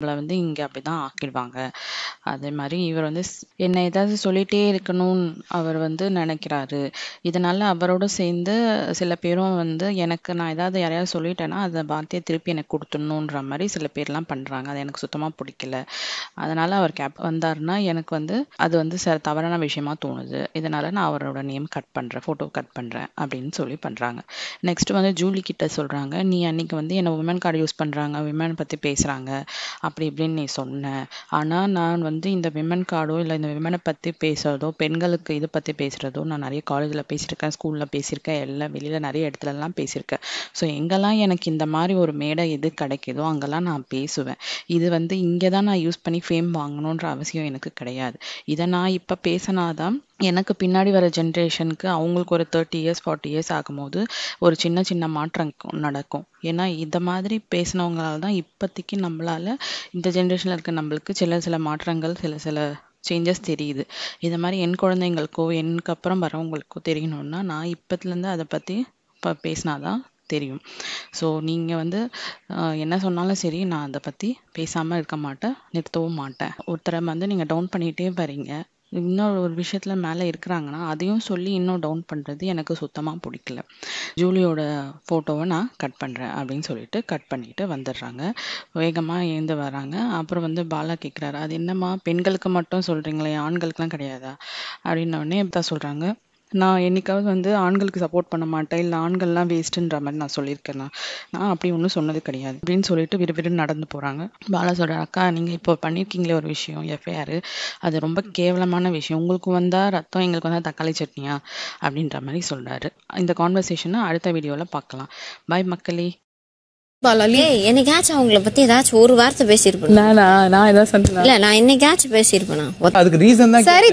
நம்மளை வந்து இங்கே அப்படி தான் ஆக்கிடுவாங்க அதே மாதிரி இவர் வந்து என்னை ஏதாவது சொல்லிகிட்டே இருக்கணும்னு அவர் வந்து நினைக்கிறாரு இதனால் அவரோட சேர்ந்து சில பேரும் வந்து எனக்கு நான் ஏதாவது யாரையாவது சொல்லிட்டேன்னா அதை பாத்தியை திருப்பி எனக்கு கொடுத்துடணுன்ற மாதிரி சில பேர்லாம் பண்ணுறாங்க அது எனக்கு சுத்தமாக பிடிக்கல அதனால் அவர் கேப் வந்தாருன்னா எனக்கு வந்து அது வந்து ச தவறான விஷயமா தோணுது இதனால் நான் அவரோட நேம் கட் பண்ணுறேன் ஃபோட்டோ கட் பண்ணுறேன் அப்படின்னு சொல்லி பண்ணுறாங்க நெக்ஸ்ட் வந்து ஜூலி கிட்ட சொல்கிறாங்க நீ அன்னைக்கு வந்து என்னை உமன் கார்டு யூஸ் பண்ணுறாங்க விமன் பற்றி பேசுகிறாங்க அப்படி இப்படின்னு நீ சொன்ன ஆனால் நான் வந்து இந்த விமன் கார்டோ இல்லை இந்த விமனை பற்றி பேசுகிறதோ பெண்களுக்கு இதை பற்றி பேசுகிறதோ நான் நிறைய காலேஜில் பேசியிருக்கேன் ஸ்கூலில் பேசியிருக்கேன் எல்லாம் வெளியில் நிறைய இடத்துலலாம் பேசியிருக்கேன் ஸோ எங்கெல்லாம் எனக்கு இந்த மாதிரி ஒரு மேடை எது கிடைக்கிதோ அங்கெல்லாம் நான் பேசுவேன் இது வந்து இங்கே தான் நான் யூஸ் பண்ணி ஃபேம் வாங்கணுன்ற அவசியம் எனக்கு கிடையாது இதை நான் இப்போ பேசினாதான் எனக்கு பின்னாடி வர ஜென்ரேஷனுக்கு அவங்களுக்கு ஒரு தேர்ட்டி இயர்ஸ் ஃபார்ட்டி இயர்ஸ் ஆகும்போது ஒரு சின்ன சின்ன மாற்றம் நடக்கும் ஏன்னா இந்த மாதிரி பேசினவங்களால தான் இப்போதைக்கு நம்மளால் இந்த ஜென்ரேஷனில் இருக்க நம்மளுக்கு சில சில மாற்றங்கள் சில சில சேஞ்சஸ் தெரியுது இது மாதிரி என் குழந்தைங்களுக்கோ எனக்கு அப்புறம் வரவங்களுக்கோ தெரியணும்னா நான் இப்போத்துலேருந்து அதை பற்றி இப்போ பேசினாதான் தெரியும் ஸோ நீங்கள் வந்து என்ன சொன்னாலும் சரி நான் அதை பற்றி பேசாமல் இருக்க மாட்டேன் நிறுத்தவும் மாட்டேன் ஒருத்தரை வந்து நீங்கள் டவுன் பண்ணிகிட்டே வரீங்க இன்னொரு ஒரு விஷயத்தில் மேலே இருக்கிறாங்கன்னா அதையும் சொல்லி இன்னும் டவுன் பண்ணுறது எனக்கு சுத்தமாக பிடிக்கல ஜூலியோட ஃபோட்டோவை நான் கட் பண்ணுறேன் அப்படின்னு சொல்லிட்டு கட் பண்ணிட்டு வந்துடுறாங்க வேகமாக ஏந்து வராங்க அப்புறம் வந்து பாலா கேட்குறாரு அது என்னம்மா பெண்களுக்கு மட்டும் சொல்கிறீங்களே ஆண்களுக்குலாம் கிடையாதா அப்படின்னோடனே தான் சொல்கிறாங்க நான் என்னைக்காவது வந்து ஆண்களுக்கு சப்போர்ட் பண்ண மாட்டேன் இல்லை ஆண்கள்லாம் வேஸ்ட்டுன்ற மாதிரி நான் சொல்லியிருக்கேன் நான் அப்படி ஒன்றும் சொன்னது கிடையாது அப்படின்னு சொல்லிட்டு விறுவிறுன்னு நடந்து போகிறாங்க பாலா சொல்கிறார் அக்கா நீங்கள் இப்போ பண்ணியிருக்கீங்களே ஒரு விஷயம் எஃப்ஐஆர் அது ரொம்ப கேவலமான விஷயம் உங்களுக்கு வந்தால் ரத்தம் எங்களுக்கு வந்தால் தக்காளி சட்னியா அப்படின்ற மாதிரி சொல்கிறாரு இந்த கான்வர்சேஷனை அடுத்த வீடியோவில் பார்க்கலாம் பாய் மக்களே பாலாலி என்னைக்காச்சும் அவங்கள பத்தி ஏதாச்சும் ஒரு வார்த்தை பேசியிருப்பேன் நான் நான் இல்ல நான் என்னைக்காச்சும் அதுக்கு ரீசன் தான் சரி